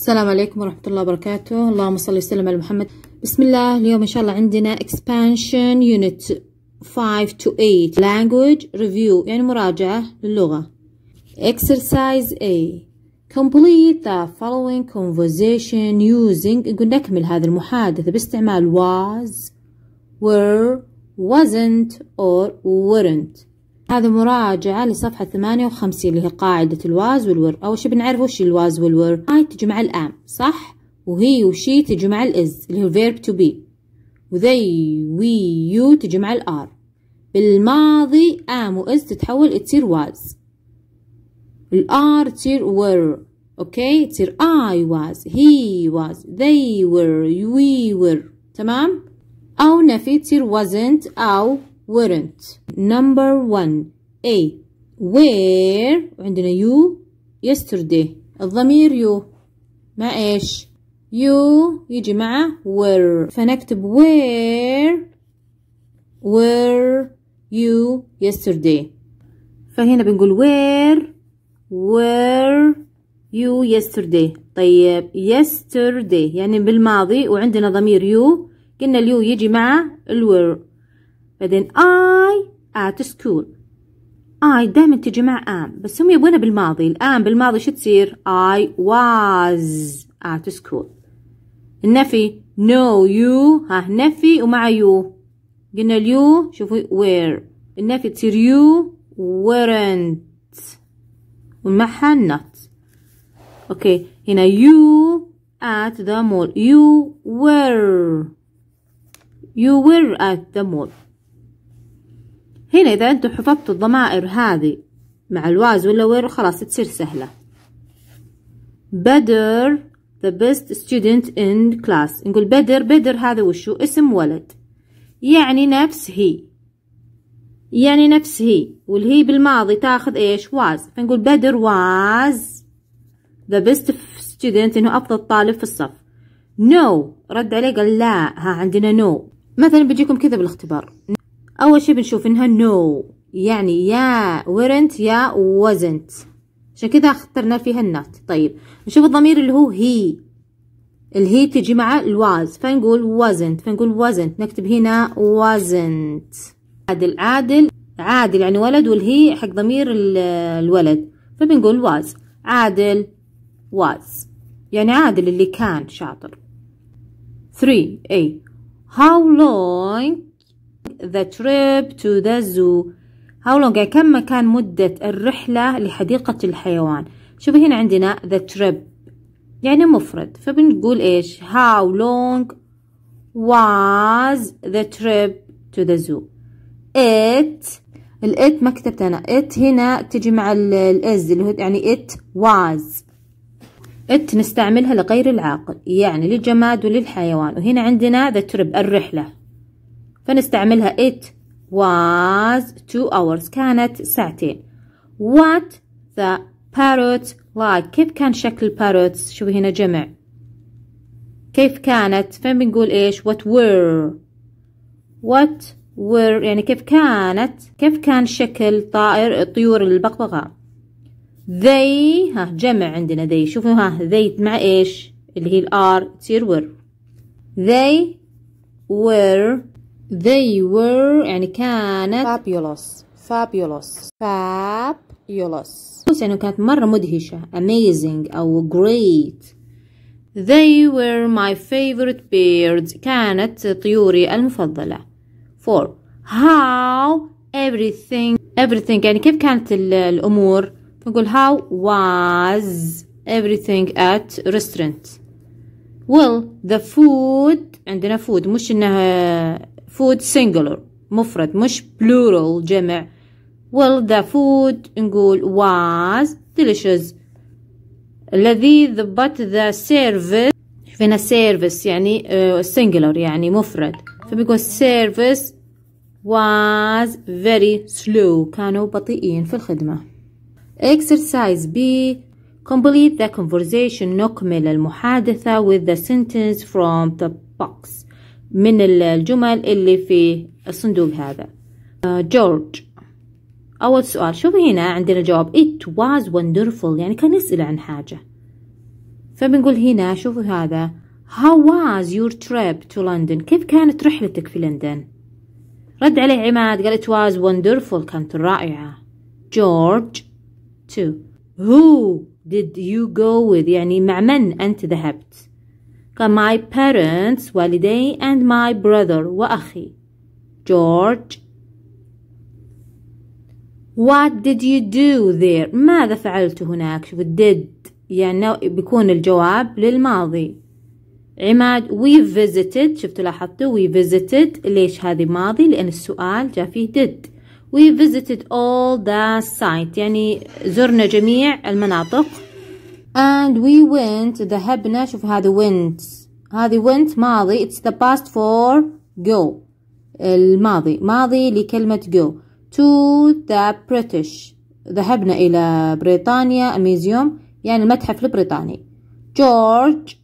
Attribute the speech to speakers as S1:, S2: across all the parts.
S1: السلام عليكم ورحمة الله وبركاته اللهم صل وسلم على محمد بسم الله اليوم إن شاء الله عندنا expansion unit 5 to 8 language review يعني مراجعة للغة exercise A complete the following conversation using نقول نكمل هذه المحادثة باستعمال was were wasn't or weren't هذا مراجعة لصفحة 58 اللي هي قاعدة الواز والور أول شي بنعرف وش الواز والور هاي تجمع الأم صح وهي وشي تجمع الإز اللي هو verb to be وذي وي يو تجمع الآر بالماضي أم وإز تتحول تصير واز الآر تصير ور أوكي تصير آي واز هي واز ذي ور وي ور تمام أو نفي تصير wasn't أو weren't number one A where وعندنا you yesterday الضمير you مع ايش you يجي مع were فنكتب where were you yesterday فهنا بنقول where were you yesterday طيب yesterday يعني بالماضي وعندنا ضمير you قلنا اليو يجي مع الور بعدين I at school I دائما تجي مع am بس هم يبغونها بالماضي الآن بالماضي شو تصير I was at school النفي no you ها نفي ومع you قلنا اليو شوفوا where النفي تصير you weren't ومعها not اوكي هنا you at the mall you were you were at the mall هنا إذا أنتم حفظتوا الضمائر هذه مع الواز ولا وير خلاص تصير سهلة بدر the best student in class نقول بدر بدر هذا وشو اسم ولد يعني نفس هي يعني نفس هي والهي بالماضي تاخذ ايش واز فنقول بدر واز the best student انه افضل طالب في الصف no رد عليه قال لا ها عندنا no مثلا بيجيكم كذا بالاختبار اول شي بنشوف انها نو no. يعني يا ورنت يا وزنت عشان كذا اخترنا فيها النات طيب نشوف الضمير اللي هو هي الهي تجي مع الواز فنقول وزنت فنقول وزنت نكتب هنا وزنت عادل عادل عادل يعني ولد والهي حق ضمير الولد فبنقول واز عادل واز يعني عادل اللي كان شاطر 3 اي how long the trip to the zoo how long كم مكان مدة الرحلة لحديقة الحيوان شوفي هنا عندنا the trip يعني مفرد فبنقول ايش how long was the trip to the zoo it الات ما كتبت انا it هنا تجي مع الاز اللي هو يعني it was it نستعملها لغير العاقل يعني للجماد وللحيوان وهنا عندنا the trip الرحلة فنستعملها it was two hours كانت ساعتين what the parrot like كيف كان شكل parrots شوفي هنا جمع كيف كانت فين بنقول ايش what were what were يعني كيف كانت كيف كان شكل طائر الطيور البغبغاء they ها جمع عندنا they شوفوا ها they مع ايش اللي هي الار تصير were they were They were and كانت fabulous fabulous fabulous يعني كانت مرة مدهشة amazing أو great They were my favorite birds كانت طيوري المفضلة 4 How everything everything يعني كيف كانت الأمور نقول how was everything at restaurant well the food عندنا food مش انها food singular مفرد مش plural جمع well the food نقول was delicious لذيذ but the service فينا service يعني uh, singular يعني مفرد فبيقول service was very slow كانوا بطيئين في الخدمة exercise B complete the conversation نكمل المحادثة with the sentence from the box من الجمل اللي في الصندوق هذا آه، جورج أول سؤال شوفي هنا عندنا جواب it was wonderful يعني كان يسأل عن حاجة فبنقول هنا شوفوا هذا how was your trip to London كيف كانت رحلتك في لندن رد عليه عماد قال it was wonderful كانت رائعة جورج to who did you go with يعني مع من أنت ذهبت كان my parents والدي and my brother وأخي جورج What did you do there ماذا فعلت هناك شوف did يعني بيكون الجواب للماضي عماد we visited شفتوا لاحظتوا we visited ليش هذه ماضي لأن السؤال جاء فيه did we visited all the sites يعني زرنا جميع المناطق And we went, the هبنا, شوف هذه went. هذه went ماضي, it's the past for go. الماضي, ماضي لكلمة go. To the British. ذهبنا إلى بريطانيا, a museum, يعني المتحف البريطاني. George,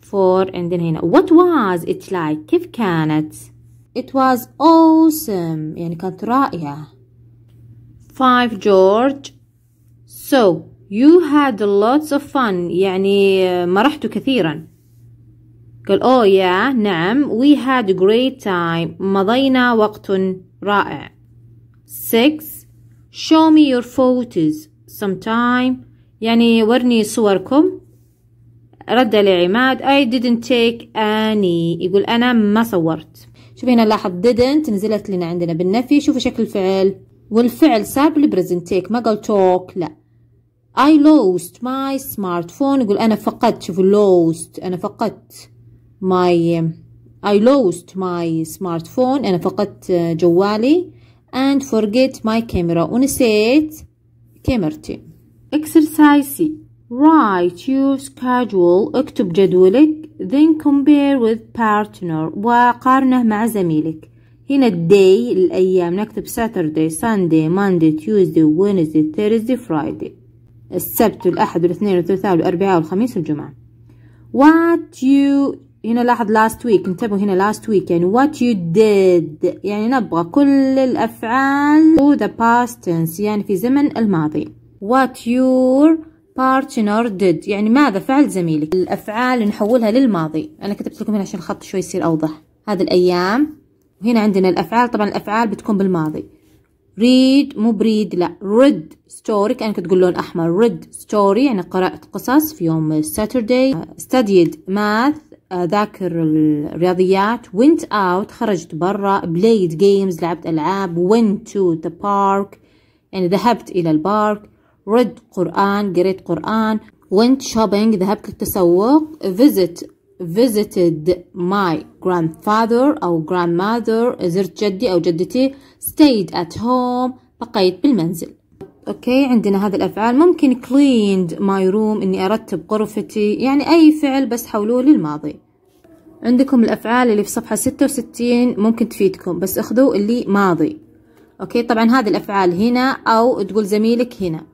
S1: for, and then هنا, what was it like? كيف كانت? It was awesome, يعني كانت رائعة. Five, George, so, You had lots of fun يعني آه، مرحتوا كثيرا قال oh yeah نعم we had great time مضينا وقت رائع 6 show me your photos sometime يعني ورني صوركم رد لعماد عماد I didn't take any يقول أنا ما صورت شوف هنا لاحظ didn't نزلت لنا عندنا بالنفي شوفوا شكل الفعل والفعل صار take ما قال talk لا I lost my smartphone يقول أنا فقدت شوفوا lost أنا فقدت my I lost my smartphone أنا فقدت جوالي and forget my camera ونسيت كاميرتي exercise write your schedule اكتب جدولك then compare with partner وقارنه مع زميلك هنا الداي الأيام نكتب Saturday Sunday Monday Tuesday Wednesday Thursday Friday السبت والأحد والاثنين والثلاثاء والأربعاء والخميس والجمعة what you هنا لاحظ last week انتبهوا هنا last week يعني what you did يعني نبغى كل الأفعال to the past tense يعني في زمن الماضي what your partner did يعني ماذا فعل زميلك الأفعال نحولها للماضي أنا كتبت لكم هنا عشان الخط شوي يصير أوضح هذه الأيام وهنا عندنا الأفعال طبعا الأفعال بتكون بالماضي ريد مو بريد لا ريد ستوري كانك تقول لون احمر ريد ستوري يعني قرات قصص في يوم ساتردي ستديد ماث ذاكر الرياضيات went out خرجت برا played games لعبت ألعاب went to the park يعني ذهبت إلى البارك read قرآن قريت قرآن went shopping ذهبت للتسوق visit visited my grandfather أو grandmother زرت جدي أو جدتي stayed at home بقيت بالمنزل اوكي عندنا هذا الافعال ممكن cleaned my room اني ارتب غرفتي يعني اي فعل بس حولوه للماضي عندكم الافعال اللي في صفحه 66 ممكن تفيدكم بس اخذوا اللي ماضي اوكي طبعا هذه الافعال هنا او تقول زميلك هنا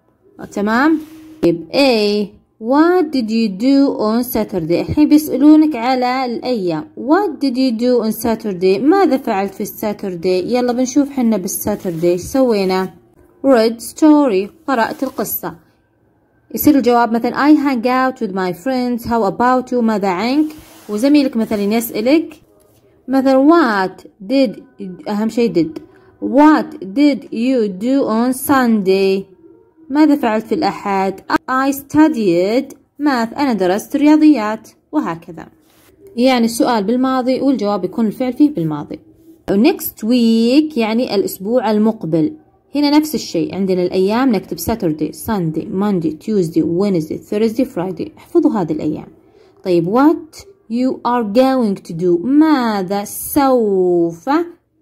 S1: تمام طيب A What did you do on Saturday الحين بيسألونك على الأيام What did you do on Saturday ماذا فعلت في Saturday يلا بنشوف حنا بالساتردي سوينا read story قرأت القصة يصير الجواب مثلا I hang out with my friends how about you ماذا عنك وزميلك مثلا يسألك مثلا what did أهم شيء did what did you do on Sunday ماذا فعلت في الأحد I studied math أنا درست رياضيات وهكذا يعني السؤال بالماضي والجواب يكون الفعل فيه بالماضي next week يعني الأسبوع المقبل هنا نفس الشيء عندنا الأيام نكتب Saturday, Sunday, Monday, Tuesday, Wednesday, Thursday, Friday احفظوا هذه الأيام طيب what you are going to do ماذا سوف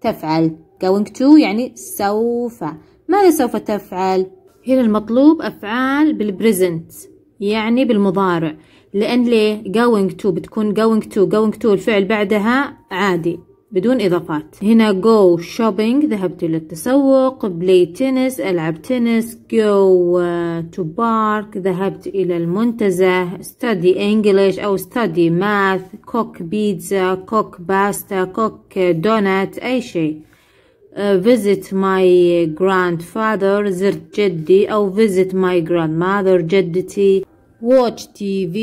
S1: تفعل going to يعني سوف ماذا سوف تفعل هنا المطلوب أفعال بالبريزنت يعني بالمضارع لأن ليه going to بتكون going to going to الفعل بعدها عادي بدون إضافات هنا go shopping ذهبت للتسوق play tennis ألعب تنس go uh, to park ذهبت إلى المنتزه study English أو study math cook pizza cook pasta cook donut أي شيء Uh, visit my grandfather زرت جدي أو visit my grandmother جدتي watch TV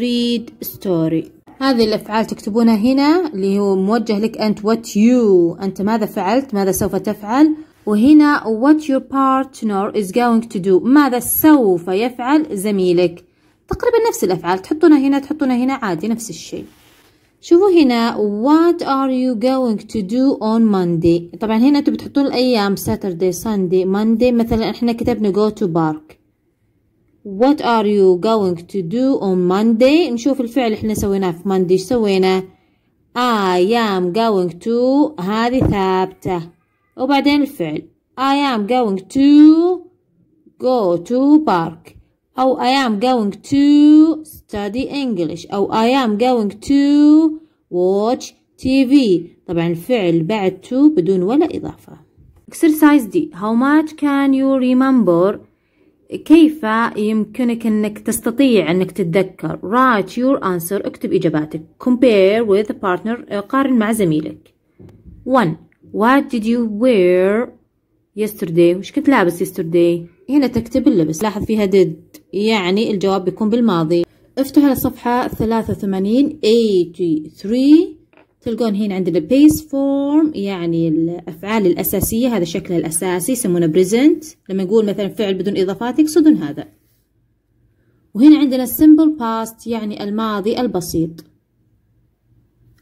S1: read story هذه الأفعال تكتبونها هنا اللي هو موجه لك أنت what you أنت ماذا فعلت ماذا سوف تفعل وهنا what your partner is going to do ماذا سوف يفعل زميلك تقريبا نفس الأفعال تحطونها هنا تحطونها هنا عادي نفس الشيء شوفوا هنا what are you going to do on Monday طبعا هنا انتوا بتحطوا الايام Saturday Sunday Monday مثلا احنا كتبنا go to park what are you going to do on Monday نشوف الفعل احنا سويناه في Monday ايش سوينا I am going to هذه ثابتة وبعدين الفعل I am going to go to park أو oh, I am going to study English أو oh, I am going to watch TV طبعا الفعل بعد to بدون ولا إضافة exercise D how much can you remember كيف يمكنك أنك تستطيع أنك تتذكر write your answer اكتب إجاباتك compare with a partner قارن مع زميلك 1 what did you wear yesterday وش كنت لابس yesterday هنا تكتب اللبس لاحظ فيها did يعني الجواب بيكون بالماضي افتحوا الصفحة 83 83 تلقون هنا عندنا البيس فورم يعني الأفعال الأساسية هذا شكلها الأساسي يسمونه بريزنت لما نقول مثلا فعل بدون إضافات يقصدون هذا وهنا عندنا simple باست يعني الماضي البسيط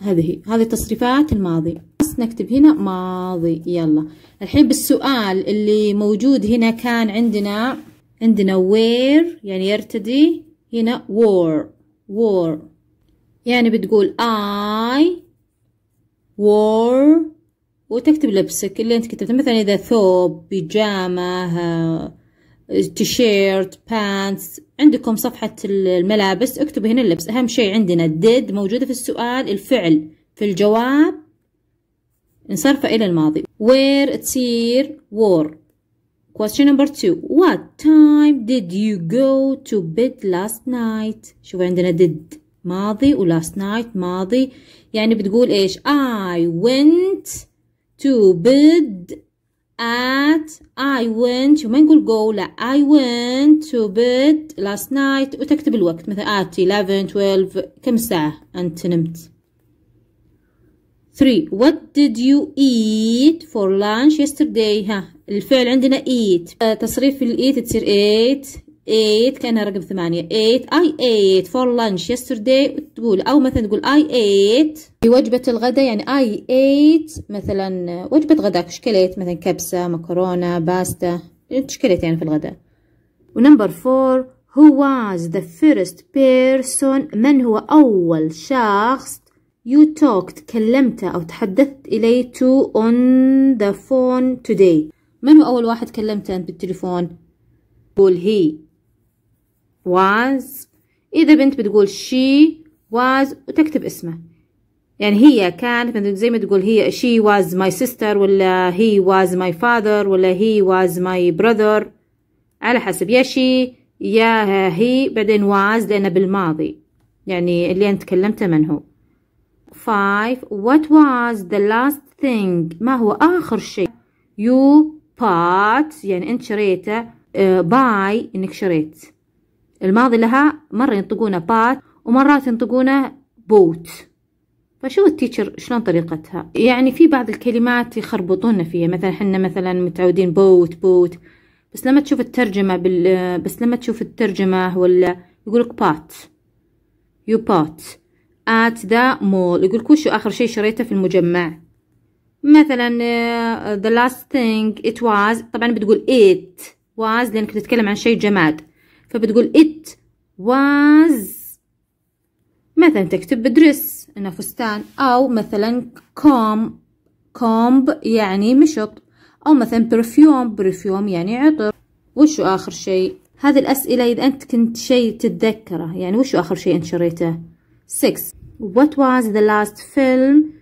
S1: هذه هذه تصريفات الماضي بس نكتب هنا ماضي يلا الحين بالسؤال اللي موجود هنا كان عندنا عندنا where يعني يرتدي هنا وور وور يعني بتقول I وور وتكتب لبسك اللي انت كتبته مثلا اذا ثوب بيجامة تيشيرت بانتس عندكم صفحة الملابس اكتب هنا اللبس اهم شيء عندنا did موجودة في السؤال الفعل في الجواب نصرفه الى الماضي where تصير wore Question number two. What time did you go to bed last night? شوف عندنا did ماضي و last night ماضي يعني بتقول ايش I went to bed at I went ما نقول go لا I went to bed last night وتكتب الوقت مثلا at 11 12 كم ساعة أنت نمت 3 What did you eat for lunch yesterday ها الفعل عندنا eat آه، تصريف الايت تصير eat ate كأنها رقم ثمانية ate I ate for lunch yesterday تقول أو مثلا تقول I ate وجبة الغداء يعني I ate مثلا وجبة غداك شكلت مثلا كبسة مكرونة باستا شكلت يعني في الغداء ونمبر فور Who was the first person من هو أول شخص You talked كلمت أو تحدثت إلي to on the phone today من هو أول واحد كلمته أنت بالتليفون؟ قول he was إذا بنت بتقول she was وتكتب اسمه يعني هي كان. مثل زي ما تقول هي she was my sister ولا he was my father ولا he was my brother على حسب يا she يا هي بعدين was لأنه بالماضي يعني اللي أنت كلمته من هو five what was the last thing ما هو آخر شيء you bought يعني أنت شريته uh, buy إنك شريت الماضي لها مرة ينطقونه bought ومرات ينطقونه bought فشو التيتشر شلون طريقتها يعني في بعض الكلمات يخربطونا فيها مثلا حنا مثلا متعودين بوت بوت بس لما تشوف الترجمة بال آه، بس لما تشوف الترجمة ولا يقولك بات يو بات at the mall يقولكوا شو آخر شي شريته في المجمع مثلا آه، the last thing it was طبعا بتقول it was لأنك بتتكلم عن شي جماد فبتقول it was مثلا تكتب بدرس إنه فستان أو مثلا comb comb يعني مشط أو مثلا perfume perfume يعني عطر وشو آخر شي هذه الأسئلة إذا أنت كنت شي تتذكره يعني وشو آخر شي أنت شريته 6 What was the last film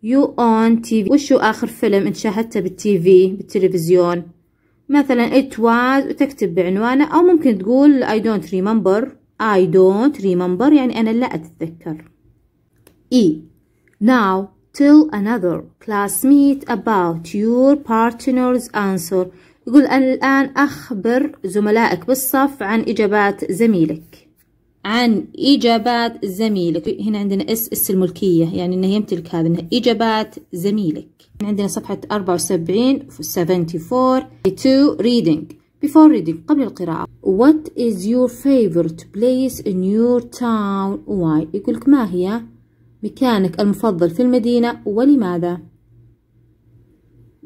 S1: you on TV وشو آخر فيلم انت شاهدته بالتي في بالتلفزيون مثلا it was وتكتب بعنوانه أو ممكن تقول I don't remember I don't remember يعني أنا لا أتذكر E Now tell another classmate about your partner's answer يقول أنا الآن أخبر زملائك بالصف عن إجابات زميلك عن إجابات زميلك هنا عندنا اس اس الملكية يعني إنه يمتلك هذا إنه إجابات زميلك عندنا صفحة 74 74 to reading before reading قبل القراءة what is your favorite place in your town why يقولك ما هي مكانك المفضل في المدينة ولماذا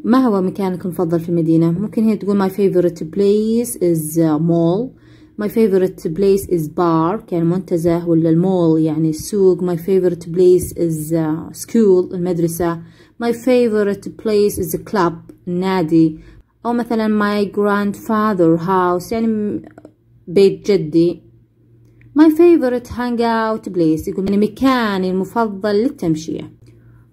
S1: ما هو مكانك المفضل في المدينة ممكن هي تقول my favorite place is mall My favorite place is bar كان منتزه ولا المول يعني السوق My favorite place is uh, school المدرسة My favorite place is the club النادي أو مثلا my grandfather house يعني بيت جدي My favorite hangout place يقول يعني مكاني المفضل للتمشية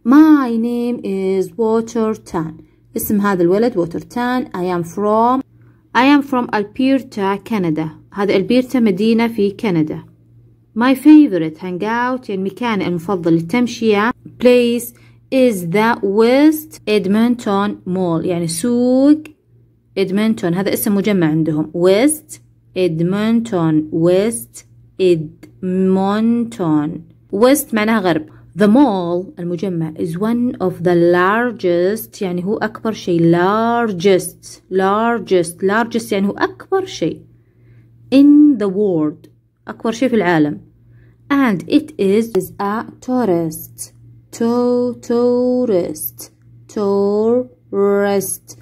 S1: My name is Water Tan اسم هذا الولد Water Tan I am from I am from Alberta, Canada هذا ألبيرتا مدينة في كندا My favorite hangout يعني مكاني المفضل للتمشية place is the West Edmonton Mall يعني سوق إدمنتون هذا اسم مجمع عندهم West Edmonton West Edmonton West معناها غرب The mall المجمع is one of the largest يعني هو أكبر شيء largest largest largest يعني هو أكبر شيء in the world أكبر شيء في العالم and it is is a tourist to tourist tourist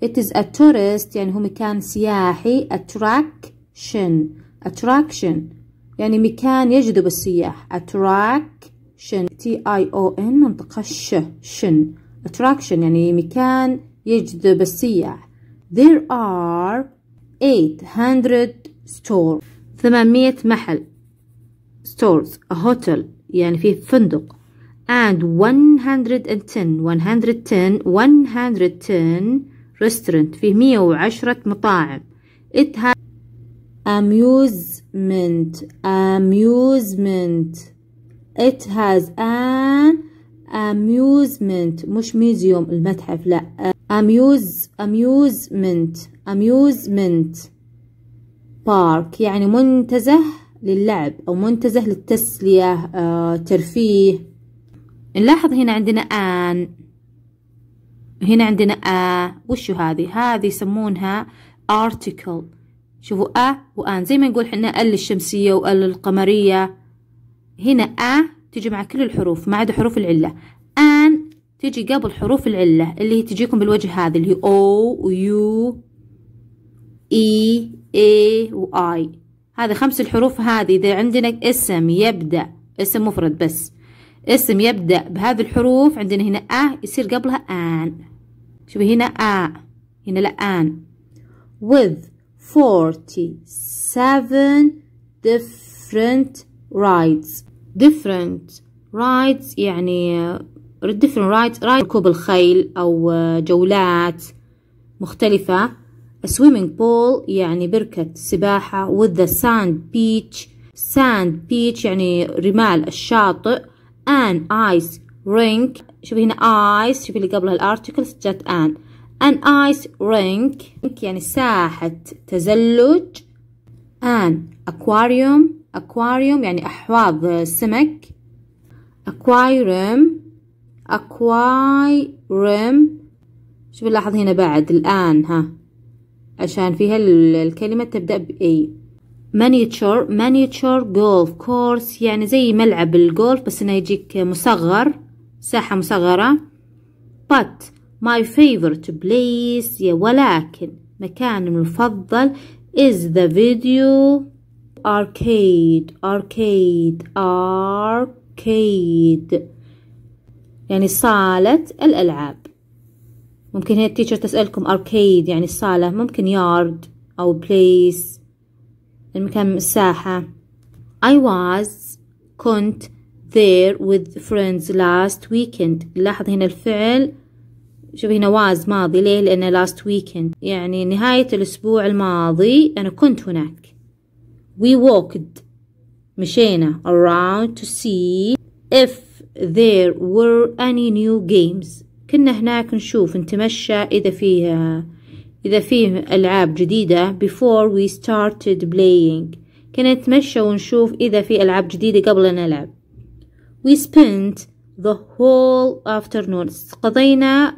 S1: it is a tourist يعني هو مكان سياحي attraction attraction يعني مكان يجذب السياح attraction T I O N ننطقها ش شن attraction يعني مكان يجذب السياح there are 800 ستور ثمانمية محل ستورز هوتل يعني فيه فندق and 110 110 110 restaurant فيه 110 مطاعم it has amusement amusement it has an amusement مش ميزيوم المتحف لا amuse amusement amusement بارك يعني منتزه للعب أو منتزه للتسلية آه، ترفيه نلاحظ هنا عندنا آن هنا عندنا آ وشو هذه هذه يسمونها article شوفوا أ وآن زي ما نقول حنا ال الشمسية وال القمرية هنا أ تجي مع كل الحروف ما عدا حروف العلة آن تجي قبل حروف العلة اللي هي تجيكم بالوجه هذا اللي هي O ويو U A و I هذا خمس الحروف هذه إذا عندنا اسم يبدأ اسم مفرد بس اسم يبدأ بهذه الحروف عندنا هنا أ يصير قبلها آن شوفي هنا أ هنا لا آن with 47 different rides different rides يعني different rides ride ركوب الخيل أو جولات مختلفة swimming pool يعني بركة سباحة with the sand beach sand beach يعني رمال الشاطئ an ice rink شوفي هنا ice شوفي اللي قبلها الارتكلز جت an an ice rink يعني ساحة تزلج an aquarium aquarium يعني أحواض سمك aquarium aquarium شوفي لاحظ هنا بعد الآن ها عشان فيها الكلمة تبدأ بأي A مانيتشور مانيتشور جولف كورس يعني زي ملعب الجولف بس انه يجيك مصغر ساحة مصغرة but my favorite place ولكن مكاني المفضل is the video arcade arcade arcade يعني صالة الألعاب ممكن هي التيتشر تسألكم أركيد يعني الصالة ممكن يارد أو بليس المكان الساحة I was كنت there with friends last weekend لاحظ هنا الفعل شوف هنا was ماضي ليه لأنه last weekend يعني نهاية الأسبوع الماضي أنا كنت هناك we walked مشينا around to see if there were any new games كنا هناك نشوف نتمشى إذا فيه إذا فيه ألعاب جديدة before we started playing كنا نتمشى ونشوف إذا في ألعاب جديدة قبل أن نلعب we spent the whole afternoon قضينا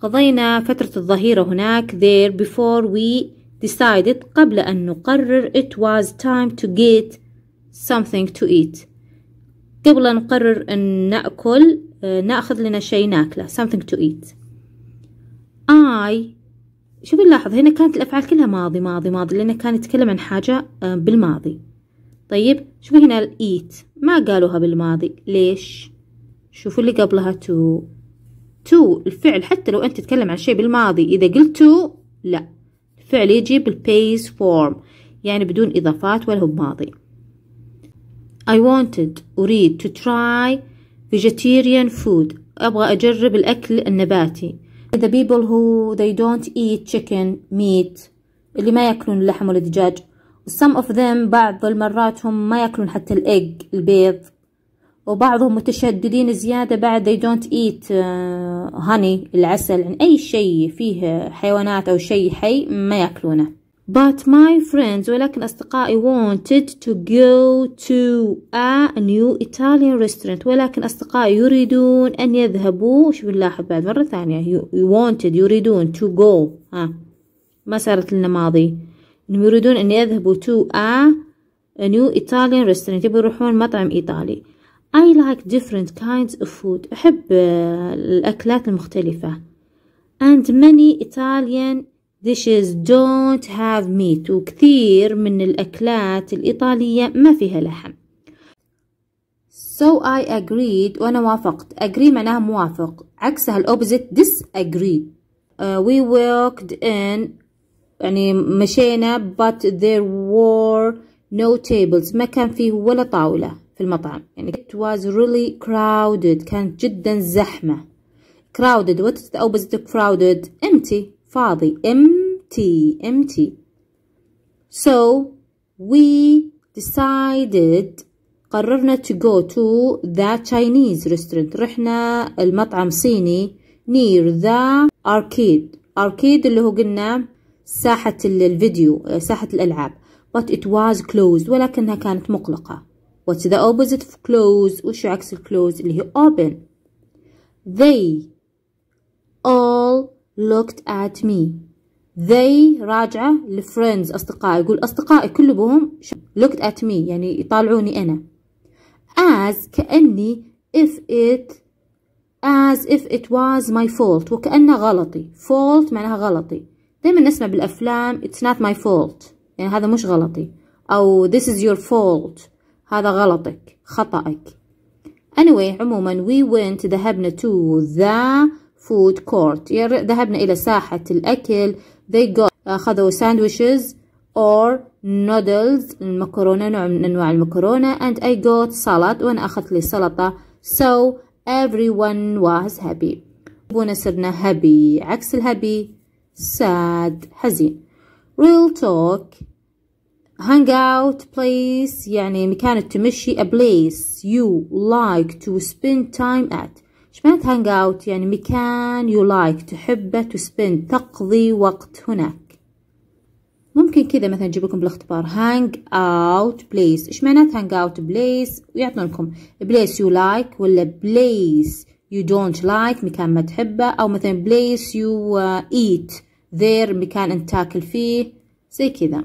S1: قضينا فترة الظهيرة هناك there before we decided قبل أن نقرر it was time to get something to eat قبل أن نقرر أن نأكل آه، ناخذ لنا شيء ناكله something to eat I شوفوا نلاحظ هنا كانت الأفعال كلها ماضي ماضي ماضي لأنه كان يتكلم عن حاجة آه، بالماضي طيب شوفوا هنا eat ما قالوها بالماضي ليش شوفوا اللي قبلها to to الفعل حتى لو أنت تتكلم عن شيء بالماضي إذا قلت to لا الفعل يجي بالبيز فورم يعني بدون إضافات ولا هو بماضي I wanted أريد to try vegetarian food أبغى أجرب الأكل النباتي the people who they don't eat chicken meat اللي ما يأكلون اللحم ولا الدجاج some of them بعض المرات هم ما يأكلون حتى الإيج البيض وبعضهم متشددين زيادة بعد they don't eat آه، honey العسل يعني أي شيء فيه حيوانات أو شيء حي ما يأكلونه But my friends ولكن أصدقائي wanted to go to a new Italian restaurant ولكن أصدقائي يريدون أن يذهبوا شوف بنلاحظ بعد مرة ثانية wanted يريدون to go ها ما صارت لنا ماضي إنهم يريدون أن يذهبوا to a new Italian restaurant يبغوا يروحون مطعم إيطالي I like different kinds of food أحب آه، الأكلات المختلفة and many Italian dishes don't have meat وكثير من الأكلات الإيطالية ما فيها لحم So I agreed وأنا وافقت agree معناها موافق عكسها Opposite disagree uh, We walked in يعني مشينا but there were no tables ما كان فيه ولا طاولة في المطعم يعني it was really crowded كانت جدا زحمة crowded what is the opposite of crowded empty فاضي empty empty so we decided قررنا to go to the Chinese restaurant رحنا المطعم صيني near the arcade arcade اللي هو قلنا ساحة الفيديو ساحة الألعاب but it was closed ولكنها كانت مقلقة what's the opposite of closed وش عكس closed اللي هي open they all looked at me they راجعة لفريندز أصدقائي يقول أصدقائي كلهم looked at me يعني يطالعوني أنا as كأني if it as if it was my fault وكأنه غلطي fault معناها غلطي دائما نسمع بالأفلام it's not my fault يعني هذا مش غلطي أو this is your fault هذا غلطك خطأك anyway عموما we went ذهبنا to the food court ذهبنا إلى ساحة الأكل they got أخذوا sandwiches or noodles المكرونة نوع من أنواع المكرونة and I got salad وأنا أخذت لي سلطة so everyone was happy هنا صرنا happy عكس الhappy sad حزين real talk hang out place يعني مكان التمشي a place you like to spend time at ايش معنى هانج اوت يعني مكان يو لايك تحبه تو سبند تقضي وقت هناك ممكن كذا مثلا نجيب لكم بالاختبار هانج اوت بليس ايش معنى هانج اوت بليس ويعطونكم بليس يو لايك ولا بليس يو دونت لايك مكان ما تحبه او مثلا بليس يو ايت ذير مكان انت تاكل فيه زي كذا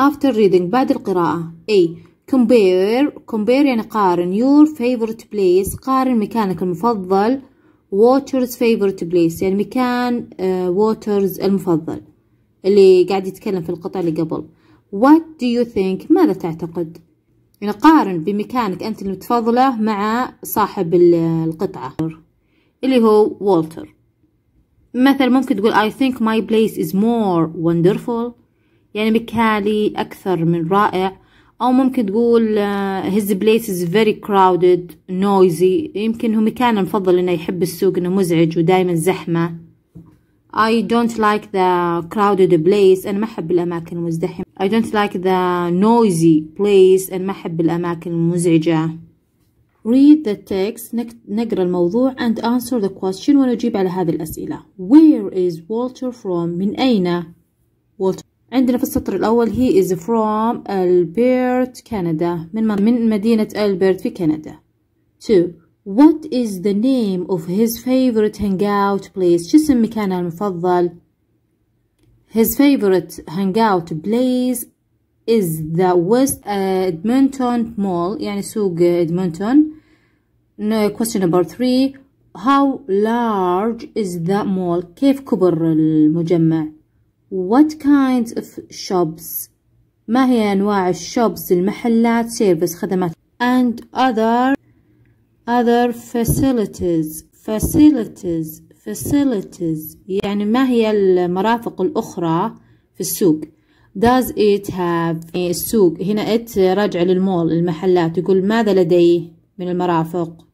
S1: after reading بعد القراءة A compare compare يعني قارن your favorite place قارن مكانك المفضل Water's favorite place يعني مكان آه، Water's المفضل اللي قاعد يتكلم في القطعة اللي قبل What do you think ماذا تعتقد يعني قارن بمكانك أنت اللي تفضله مع صاحب القطعة اللي هو والتر مثلا ممكن تقول I think my place is more wonderful يعني مكاني أكثر من رائع او ممكن تقول his place is very crowded noisy يمكن هو مكانه المفضل انه يحب السوق انه مزعج ودائما زحمه I don't like the crowded place أنا ما أحب الأماكن المزدحمة I don't like the noisy place أنا ما أحب الأماكن المزعجة Read the text نقرأ الموضوع and answer the question ونجيب على هذه الأسئلة Where is Walter from من أين Walter عندنا في السطر الأول he is from Albert Canada من من مدينة ألبرت في كندا. 2. What is the name of his favorite hangout place? شو اسم مكانه المفضل؟ His favorite hangout place is the West Edmonton Mall يعني سوق Edmonton. No, question number 3. How large is the mall? كيف كبر المجمع؟ What kinds of shops ما هي أنواع الشوبس المحلات سيرفيس خدمات and other other facilities facilities facilities يعني ما هي المرافق الأخرى في السوق does it have السوق هنا it راجع للمول المحلات يقول ماذا لديه من المرافق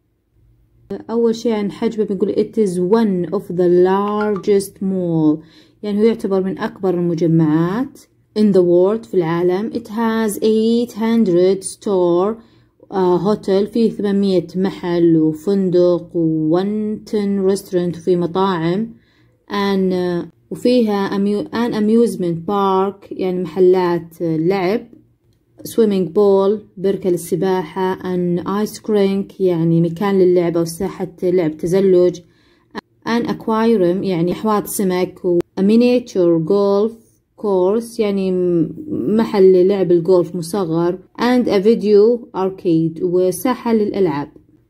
S1: أول شيء عن حجمه بنقول it is one of the largest mall يعني هو يعتبر من أكبر المجمعات in the world في العالم it has 800 store uh, hotel فيه 800 محل وفندق و110 restaurant وفيه مطاعم and uh, وفيها أميو... an amusement park يعني محلات لعب swimming pool بركة للسباحة an ice rink يعني مكان للعب أو ساحة لعب تزلج an aquarium يعني أحواض سمك و a miniature golf course يعني محل لعب الجولف مصغر and a video arcade وساحة للألعاب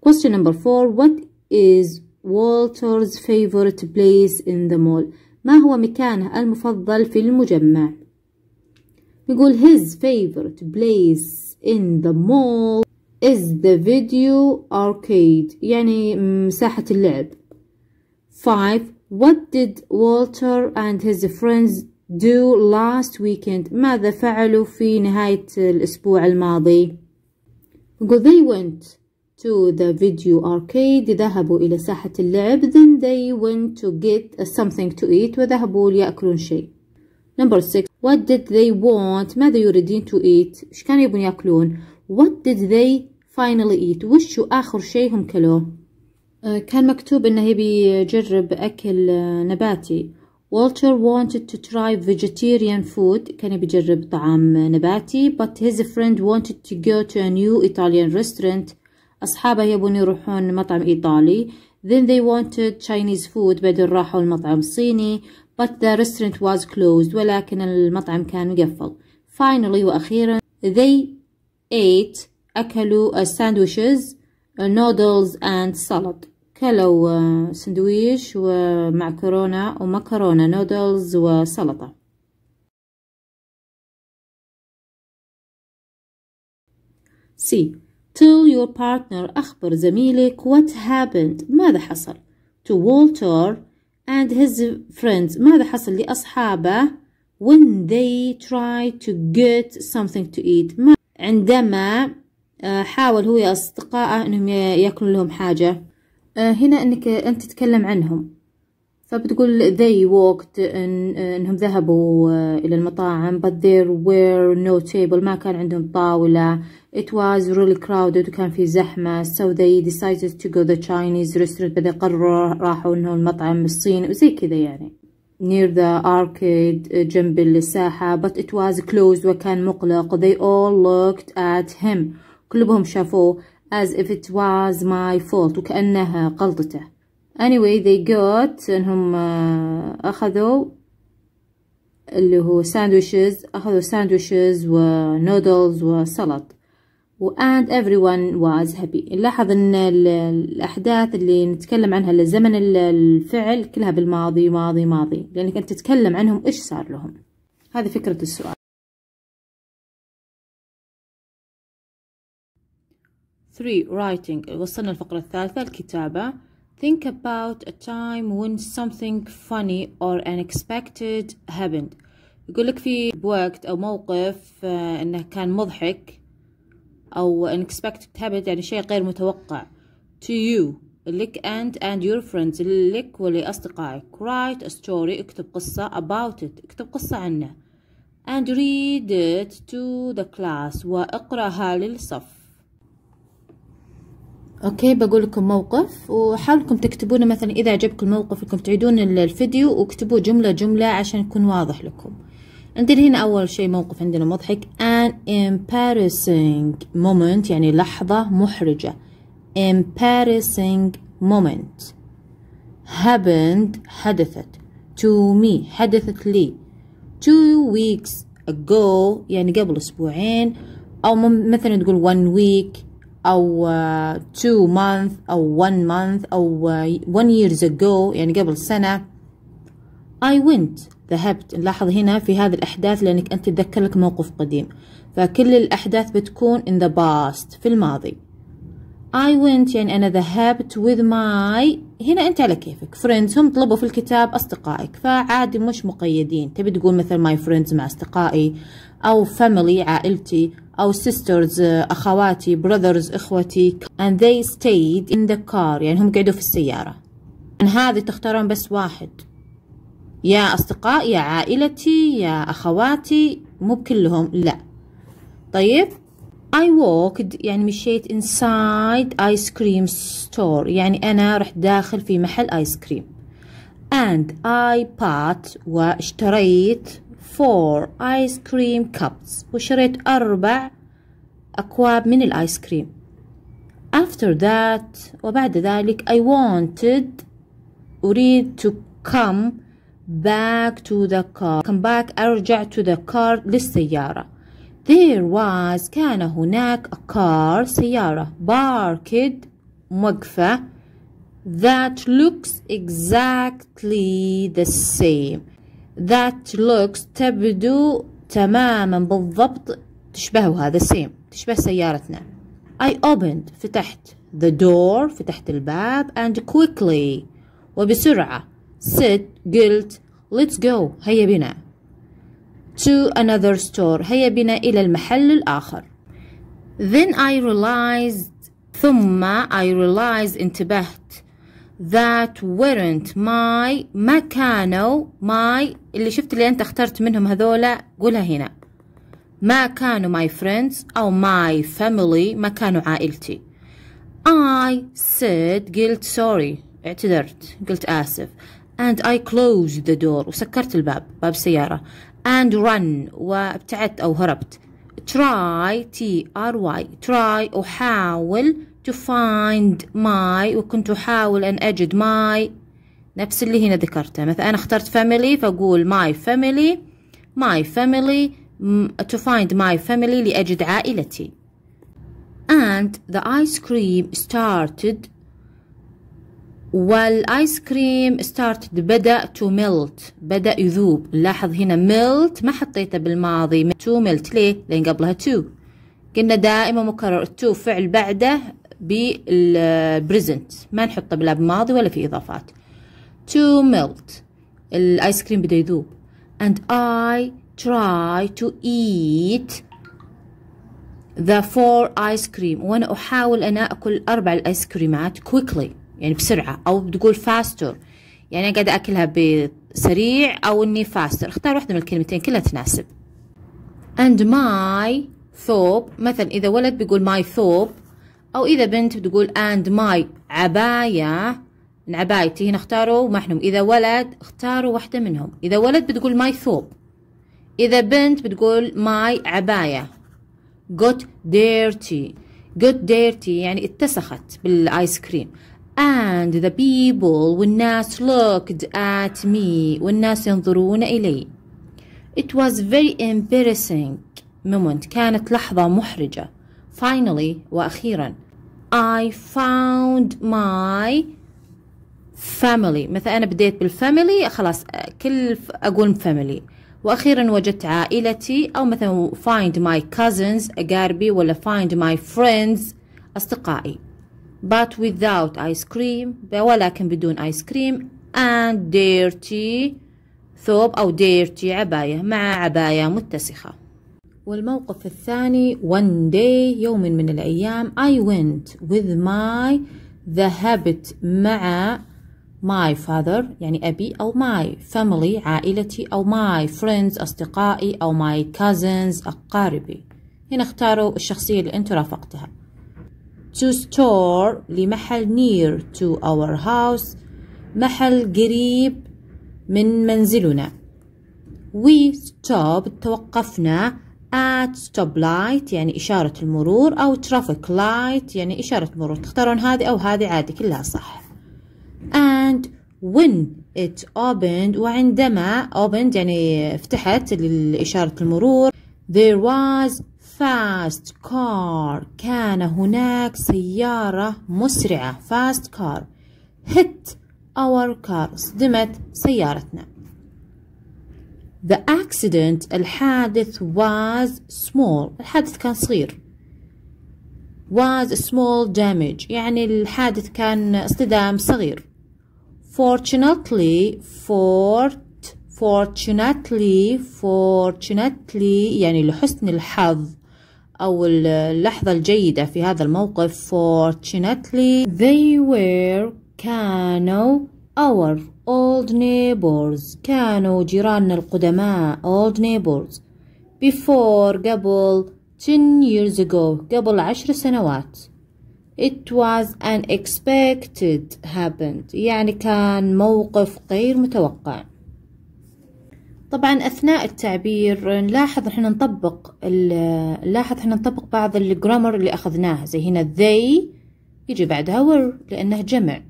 S1: question number four what is Walter's favorite place in the mall ما هو مكانه المفضل في المجمع يقول his favorite place in the mall is the video arcade يعني مساحة اللعب 5 what did Walter and his friends do last weekend ماذا فعلوا في نهاية الأسبوع الماضي they went to the video arcade ذهبوا إلى ساحة اللعب then they went to get something to eat وذهبوا ليأكلون شيء number 6 what did they want ماذا يريدين to eat إيش كانوا يبون يأكلون what did they finally eat وشو آخر شيء هم كلوه كان مكتوب انه يبي يجرب اكل نباتي Walter wanted to try vegetarian food كان يبي يجرب طعام نباتي but his friend wanted to go to a new Italian restaurant أصحابه يبون يروحون مطعم إيطالي then they wanted Chinese food بعدين راحوا المطعم الصيني but the restaurant was closed ولكن المطعم كان مقفل finally وأخيرا they ate أكلوا sandwiches noodles and salad كلوا آه، سندويش ومعكرونة ومكرونة نودلز وسلطة سي Tell your partner أخبر زميلك what happened ماذا حصل to Walter and his friends ماذا حصل لأصحابه when they try to get something to eat ما عندما آه، حاول هو أصدقائه أنهم يأكلون لهم حاجة آه، هنا انك انت تتكلم عنهم فبتقول they walked إن آه، انهم ذهبوا آه، الى المطاعم but there were no table ما كان عندهم طاولة it was really crowded وكان في زحمة so they decided to go the Chinese restaurant بدأ قرروا راحوا انه المطعم الصيني وزي كذا يعني near the arcade جنب الساحة but it was closed وكان مقلق they all looked at him كلهم شافوه as if it was my fault وكأنها غلطته anyway they got انهم آه، اخذوا اللي هو ساندويشز اخذوا ساندويشز ونودلز وسلط و and everyone was happy نلاحظ ان الاحداث اللي نتكلم عنها لزمن الفعل كلها بالماضي ماضي ماضي لانك انت تتكلم عنهم ايش صار لهم هذه فكرة السؤال 3. Writing وصلنا الفقرة الثالثة الكتابة Think about a time when something funny or unexpected happened يقول لك في وقت أو موقف أنه كان مضحك أو unexpected happened يعني شيء غير متوقع to you لك and and your friends لك ولأصدقائك write a story اكتب قصة about it اكتب قصة عنه and read it to the class وأقرأها للصف اوكي بقول لكم موقف وحاولكم تكتبونه مثلا اذا عجبكم الموقف انكم تعيدون الفيديو واكتبوا جملة جملة عشان يكون واضح لكم عندنا هنا اول شيء موقف عندنا مضحك an embarrassing moment يعني لحظة محرجة embarrassing moment happened حدثت to me حدثت لي two weeks ago يعني قبل اسبوعين او مثلا تقول one week أو آه، two month أو one month أو آه، one years ago يعني قبل سنة I went ذهبت نلاحظ هنا في هذه الأحداث لأنك أنت تذكر لك موقف قديم فكل الأحداث بتكون in the past في الماضي I went يعني أنا ذهبت with my هنا أنت على كيفك friends هم طلبوا في الكتاب أصدقائك فعادي مش مقيدين تبي تقول مثلا my friends مع أصدقائي أو family عائلتي أو sisters آه، أخواتي brothers إخوتي and they stayed in the car يعني هم قعدوا في السيارة من هذه تختارون بس واحد يا أصدقاء يا عائلتي يا أخواتي مو كلهم لا طيب I walked يعني مشيت inside ice cream store يعني أنا رحت داخل في محل آيس كريم and I bought واشتريت four ice cream cups وشريت أربع أكواب من الآيس كريم after that وبعد ذلك I wanted أريد to come back to the car come back أرجع to the car للسيارة there was كان هناك a car سيارة parked وقفة that looks exactly the same that looks تبدو تماما بالضبط تشبهه هذا same تشبه سيارتنا I opened فتحت the door فتحت الباب and quickly وبسرعة said قلت let's go هيا بنا to another store هيا بنا إلى المحل الآخر then I realized ثم I realized انتبهت that weren't my ما كانوا my اللي شفت اللي أنت اخترت منهم هذولا قولها هنا ما كانوا my friends أو my family ما كانوا عائلتي I said قلت sorry اعتذرت قلت آسف and I closed the door وسكرت الباب باب السيارة and run وابتعدت أو هربت try T R Y try أحاول to find my وكنت أحاول أن أجد my نفس اللي هنا ذكرته مثلا أنا اخترت family فأقول my family my family to find my family لأجد عائلتي and the ice cream started والايس كريم started بدأ to melt بدأ يذوب لاحظ هنا melt ما حطيته بالماضي to melt ليه؟ لأن قبلها to قلنا دائما مكرر to فعل بعده بالبريزنت ما نحطه بلا بماضي ولا في إضافات to melt الآيس كريم بده يذوب and I try to eat the four ice cream وأنا أحاول أنا أكل أربع الآيس كريمات quickly يعني بسرعة أو بتقول faster يعني قاعدة أكلها بسريع أو إني faster اختار واحدة من الكلمتين كلها تناسب and my ثوب مثلا إذا ولد بيقول my ثوب أو إذا بنت بتقول and my عباية من عبايتي هنا اختاروا محنوم إذا ولد اختاروا واحدة منهم إذا ولد بتقول my ثوب إذا بنت بتقول my عباية got dirty got dirty يعني اتسخت بالآيس كريم and the people والناس looked at me والناس ينظرون إلي It was very embarrassing moment كانت لحظة محرجة finally وأخيرا I found my family مثلا أنا بديت بالفاميلي خلاص كل أقول family وأخيرا وجدت عائلتي أو مثلا find my cousins أقاربي ولا find my friends أصدقائي but without ice cream ولكن بدون ice cream and dirty ثوب أو dirty عباية مع عباية متسخة والموقف الثاني one day يوم من الأيام I went with my ذهبت مع my father يعني أبي أو my family عائلتي أو my friends أصدقائي أو my cousins أقاربي هنا اختاروا الشخصية اللي أنتوا رافقتها to store لمحل near to our house محل قريب من منزلنا we stopped توقفنا at stop light يعني إشارة المرور أو traffic light يعني إشارة مرور تختارون هذه أو هذه عادي كلها صح and when it opened وعندما opened يعني فتحت لإشارة المرور there was fast car كان هناك سيارة مسرعة fast car hit our car صدمت سيارتنا The accident الحادث was small الحادث كان صغير was small damage يعني الحادث كان اصطدام صغير fortunately fort fortunately fortunately يعني لحسن الحظ أو اللحظة الجيدة في هذا الموقف fortunately they were كانوا our old neighbors كانوا جيراننا القدماء old neighbors before قبل 10 years ago قبل عشر سنوات it was unexpected happened يعني كان موقف غير متوقع طبعا اثناء التعبير نلاحظ احنا نطبق نلاحظ احنا نطبق بعض الجرامر اللي اخذناها زي هنا they يجي بعدها were لانه جمع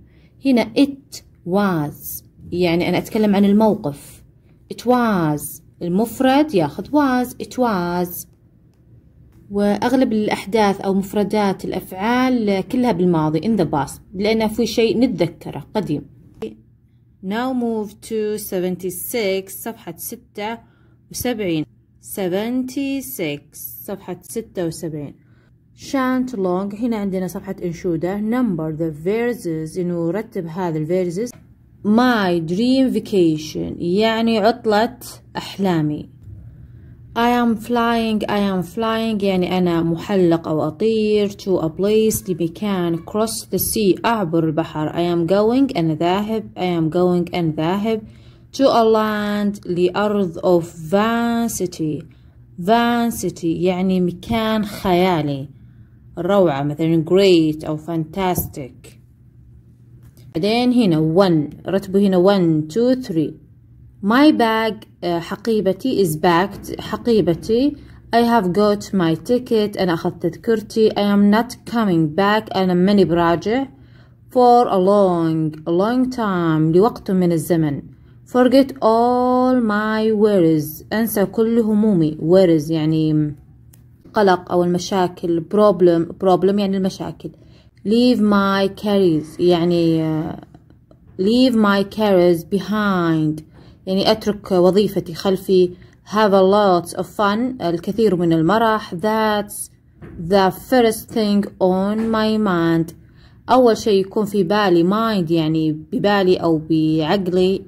S1: هنا it was يعني أنا أتكلم عن الموقف it was المفرد ياخذ was it was وأغلب الأحداث أو مفردات الأفعال كلها بالماضي in the past لأنه في شيء نتذكره قديم now move to 76 صفحة 76 76 صفحة 76 شانت long هنا عندنا صفحة إنشودة number the verses إنه رتب هذا الفيرزز My dream vacation يعني عطلة أحلامي I am flying I am flying يعني أنا محلق أو أطير to a place لمكان cross the sea أعبر البحر I am going أنا ذاهب I am going أنا ذاهب to a land لأرض of van city يعني مكان خيالي روعة مثلا great أو fantastic بعدين هنا 1 رتبوا هنا 1 2 3 my bag آه، حقيبتي is packed حقيبتي I have got my ticket أنا أخذت تذكرتي I am not coming back أنا ماني براجع for a long a long time لوقت من الزمن forget all my worries أنسى كل همومي worries يعني قلق أو المشاكل problem problem يعني المشاكل leave my carries يعني leave my carries behind يعني أترك وظيفتي خلفي have a lot of fun الكثير من المرح that's the first thing on my mind أول شيء يكون في بالي mind يعني ببالي أو بعقلي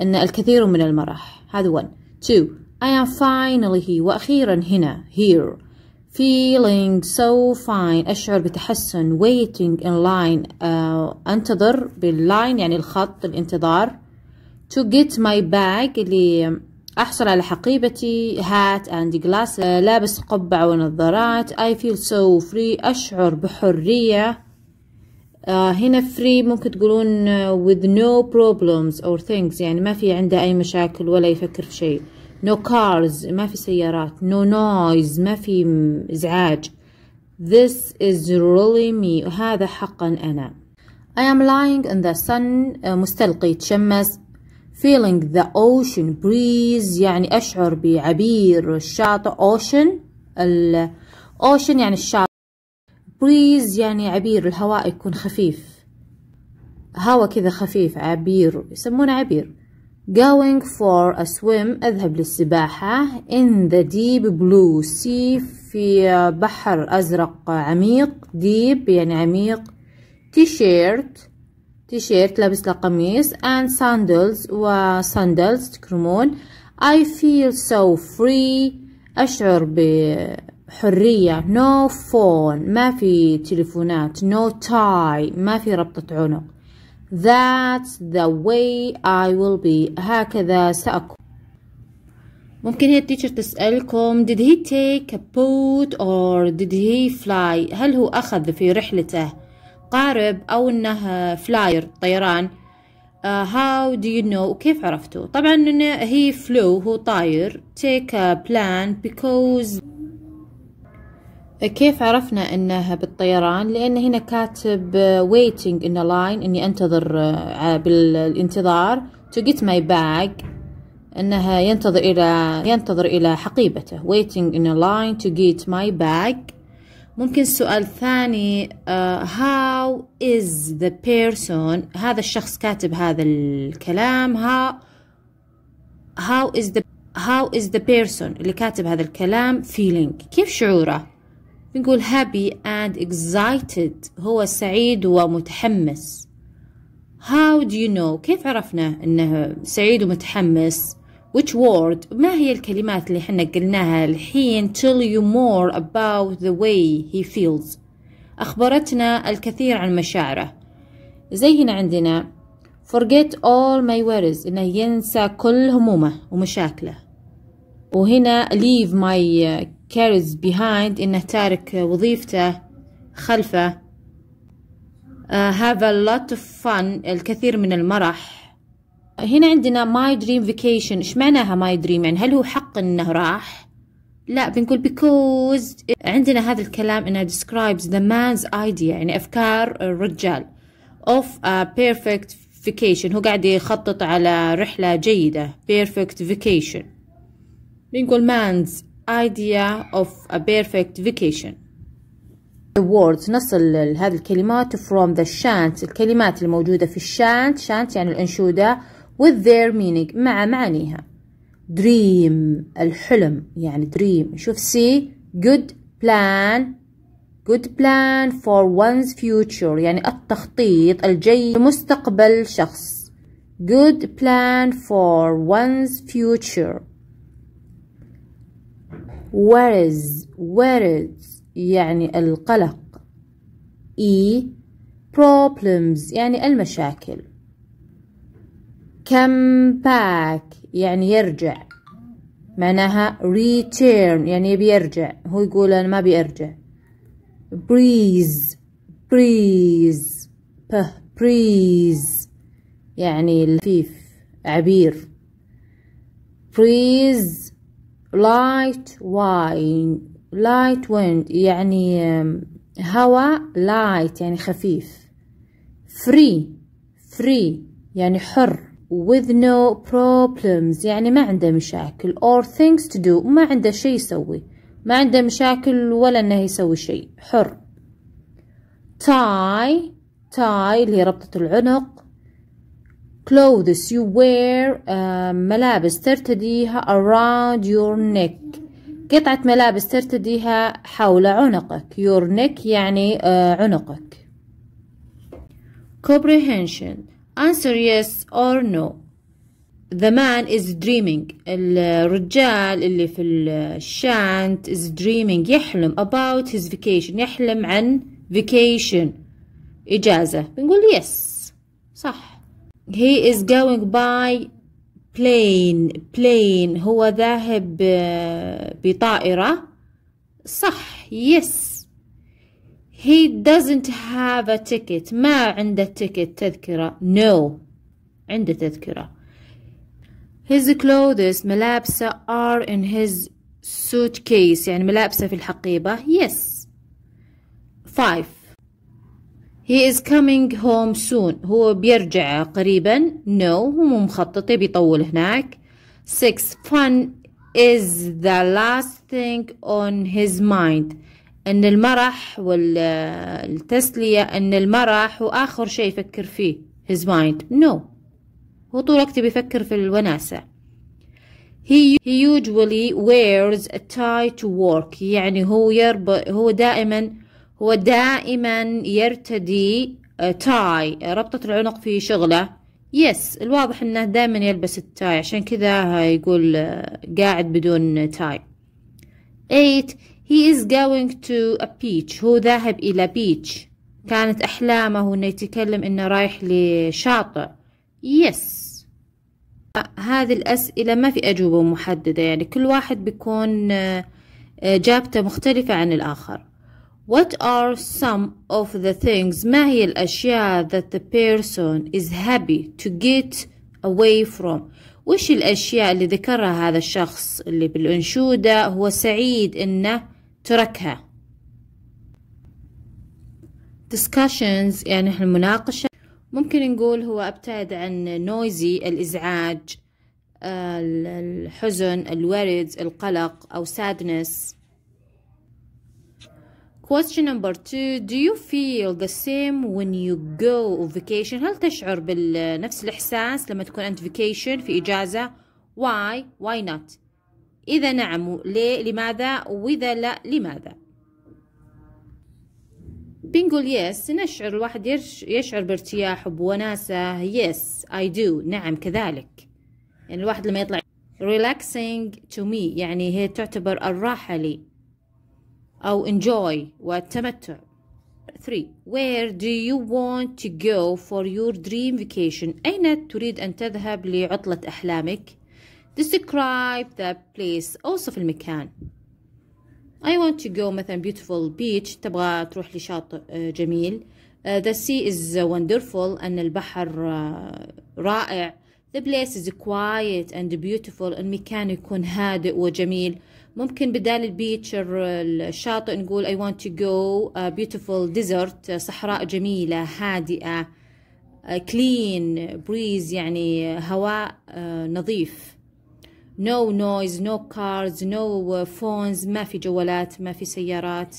S1: أن الكثير من المرح هذا one two I am finally here وأخيرا هنا here feeling so fine أشعر بتحسن waiting in line uh, أنتظر بالline يعني الخط الانتظار to get my bag اللي أحصل على حقيبتي hat and glasses uh, لابس قبعة ونظارات I feel so free أشعر بحرية uh, هنا free ممكن تقولون with no problems or things يعني ما في عنده أي مشاكل ولا يفكر في شيء no cars ما في سيارات no noise ما في ازعاج this is really me هذا حقا انا I am lying in the sun مستلقي يتشمس feeling the ocean breeze يعني أشعر بعبير الشاطئ ocean ال ocean يعني الشاطئ breeze يعني عبير الهواء يكون خفيف هواء كذا خفيف عبير يسمونه عبير going for a swim أذهب للسباحة in the deep blue sea في بحر أزرق عميق deep يعني عميق t-shirt t-shirt لابس لقميص and sandals و sandals تكرمون I feel so free أشعر بحرية no phone ما في تليفونات no tie ما في ربطة عنق That's the way I will be هكذا سأكون ممكن هي التيتشر تسألكم did he take a boat or did he fly هل هو أخذ في رحلته قارب أو أنه فلاير طيران uh, how do you know كيف عرفتوا طبعا هي flew هو طاير take a plan because كيف عرفنا انها بالطيران لان هنا كاتب uh, waiting in a line اني انتظر uh, بالانتظار to get my bag انها ينتظر الى ينتظر الى حقيبته waiting in a line to get my bag ممكن السؤال الثاني uh, how is the person هذا الشخص كاتب هذا الكلام how how is the how is the person اللي كاتب هذا الكلام feeling كيف شعوره بنقول happy and excited هو سعيد ومتحمس how do you know كيف عرفنا انه سعيد ومتحمس which word ما هي الكلمات اللي حنا قلناها الحين tell you more about the way he feels أخبرتنا الكثير عن مشاعره زي هنا عندنا forget all my worries إنه ينسى كل همومه ومشاكله وهنا leave my carries behind إنه تارك وظيفته خلفه uh, have a lot of fun الكثير من المرح هنا عندنا ماي دريم vacation إيش معناها ماي دريم يعني هل هو حق إنه راح لا بنقول because عندنا هذا الكلام إنه describes the man's idea يعني أفكار الرجال of a perfect vacation هو قاعد يخطط على رحلة جيدة perfect vacation بنقول man's idea of a perfect vacation the words نصل هذه الكلمات from the shant الكلمات الموجودة في الشانت شانت يعني الأنشودة with their meaning مع معانيها dream الحلم يعني dream شوف سي good plan good plan for one's future يعني التخطيط الجيد لمستقبل شخص good plan for one's future worries worries يعني القلق E problems يعني المشاكل come back يعني يرجع معناها return يعني يبي يرجع هو يقول أنا ما بيرجع breeze breeze breeze يعني لفيف عبير breeze light wine light wind يعني um, هواء light يعني خفيف free free يعني حر with no problems يعني ما عنده مشاكل or things to do ما عنده شيء يسوي ما عنده مشاكل ولا انه يسوي شيء حر tie tie اللي هي ربطة العنق clothes you wear uh, ملابس ترتديها around your neck قطعة ملابس ترتديها حول عنقك your neck يعني uh, عنقك comprehension answer yes or no the man is dreaming الرجال اللي في الشانت is dreaming يحلم about his vacation يحلم عن vacation إجازة بنقول yes صح he is going by plane plane هو ذاهب بطائرة صح yes he doesn't have a ticket ما عنده ticket تذكرة no عنده تذكرة his clothes ملابسه are in his suitcase يعني ملابسه في الحقيبة yes five He is coming home soon. هو بيرجع قريبا. No. هو مو مخطط يبي يطول هناك. Six, Fun is the last thing on his mind. أن المرح والتسلية أن المرح وآخر شيء يفكر فيه his mind. No. هو طول وقته بيفكر في الوناسة. He, he usually wears a tie to work. يعني هو يربط هو دائما هو دائما يرتدي آه، تاي آه، ربطة العنق في شغله يس الواضح انه دائما يلبس التاي عشان كذا يقول آه، قاعد بدون تاي 8 he is going to a beach هو ذاهب الى بيتش كانت احلامه انه يتكلم انه رايح لشاطئ يس هذه الأسئلة ما في أجوبة محددة يعني كل واحد بيكون إجابته مختلفة عن الآخر What are some of the things ما هي الأشياء that the person is happy to get away from وش الأشياء اللي ذكرها هذا الشخص اللي بالأنشودة هو سعيد إنه تركها discussions يعني المناقشة ممكن نقول هو أبتعد عن noisy الإزعاج الحزن الورد القلق أو sadness Question number two Do you feel the same when you go vacation هل تشعر بنفس الإحساس لما تكون أنت vacation في إجازة Why Why not إذا نعم ليه لماذا وإذا لا لماذا بنقول يس نشعر الواحد يشعر بارتياح وبوناسة يس I do نعم كذلك يعني الواحد لما يطلع relaxing to me يعني هي تعتبر الراحة لي أو oh, enjoy والتمتع 3 where do you want to go for your dream vacation أين تريد أن تذهب لعطلة أحلامك describe the place أوصف المكان I want to go مثلا beautiful beach تبغى تروح لشاطئ جميل Uh, the sea is uh, wonderful أن البحر رائع The place is quiet and beautiful المكان يكون هادئ وجميل ممكن بدال البيتش الشاطئ نقول I want to go a آه، beautiful desert آه، صحراء جميلة هادئة آه، clean breeze يعني هواء نظيف no noise no cars no phones ما في جوالات ما في سيارات